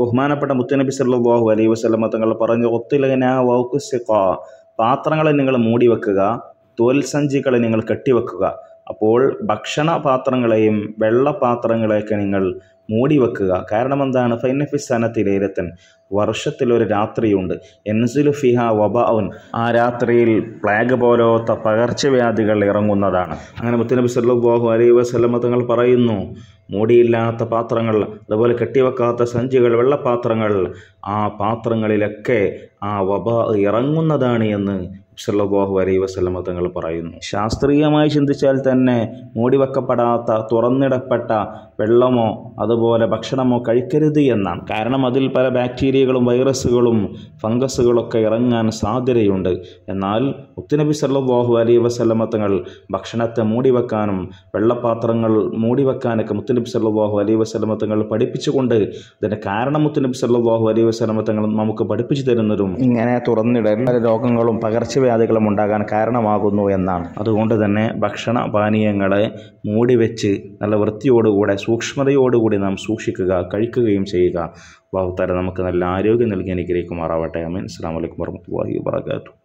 ബഹുമാനപ്പെട്ട മുത്തനബി സല്ലാഹു അലൈ വസ്ലമ തങ്ങൾ പറഞ്ഞു ഒത്തുലകന വൗക്കുസിഖ പാത്രങ്ങളെ നിങ്ങൾ മൂടി വെക്കുക തോൽസഞ്ചികളെ നിങ്ങൾ കെട്ടിവെക്കുക അപ്പോൾ ഭക്ഷണ പാത്രങ്ങളെയും വെള്ളപാത്രങ്ങളെയൊക്കെ നിങ്ങൾ മൂടി വെക്കുക കാരണം എന്താണ് ഫൈനഫി സനത്തിൽ വർഷത്തിൽ വർഷത്തിലൊരു രാത്രിയുണ്ട് എൻസുലു ഫിഹ വബാവുൻ ആ രാത്രിയിൽ പ്ലാഗ് പോലത്തെ പകർച്ചവ്യാധികൾ ഇറങ്ങുന്നതാണ് അങ്ങനെ മുത്തനബി സല്ലാഹു അലൈ വസ്ലമ തങ്ങൾ പറയുന്നു മൂടിയില്ലാത്ത പാത്രങ്ങൾ അതുപോലെ കെട്ടിവെക്കാത്ത സഞ്ചികൾ വെള്ളപ്പാത്രങ്ങൾ ആ പാത്രങ്ങളിലൊക്കെ ആ വബ ഇറങ്ങുന്നതാണ് എന്ന് സല്ലാഹു അലൈ വസ്ലമ തങ്ങൾ പറയുന്നു ശാസ്ത്രീയമായി ചിന്തിച്ചാൽ തന്നെ മൂടിവെക്കപ്പെടാത്ത തുറന്നിടപ്പെട്ട വെള്ളമോ അതുപോലെ ഭക്ഷണമോ കഴിക്കരുത് എന്നാണ് കാരണം അതിൽ പല ബാക്ടീരിയകളും വൈറസുകളും ഫംഗസുകളൊക്കെ ഇറങ്ങാൻ സാധ്യതയുണ്ട് എന്നാൽ മുക്തിനബി സല്ലാഹു അലൈ വസ്ലമ തങ്ങൾ ഭക്ഷണത്തെ മൂടിവെക്കാനും വെള്ളപാത്രങ്ങൾ മൂടിവെക്കാനൊക്കെ മുത്തുനബി സല്ലാഹു അലൈ വസ്ലമ തങ്ങൾ പഠിപ്പിച്ചുകൊണ്ട് ഇതിൻ്റെ കാരണം മുത്തുനബി സല്ലാഹു അലൈ വസ്ലമ തങ്ങൾ നമുക്ക് പഠിപ്പിച്ചു തരുന്നതും ഇങ്ങനെ തുറന്നിടൽ പല രോഗങ്ങളും പകർച്ചവ്യാ രോഗവ്യാധികളും ഉണ്ടാകാൻ കാരണമാകുന്നു എന്നാണ് അതുകൊണ്ട് തന്നെ ഭക്ഷണ മൂടി മൂടിവെച്ച് നല്ല വൃത്തിയോടുകൂടെ സൂക്ഷ്മതയോടുകൂടി നാം സൂക്ഷിക്കുക കഴിക്കുകയും ചെയ്യുക ബാഹുത്താര നമുക്ക് നല്ല ആരോഗ്യം നൽകി അനുഗ്രഹിക്കുമാറാവട്ടെ അമീൻ അസ്സാം വലൈക്കും വറഹ്മത്തുള്ളാഹി വബറകാതുഹു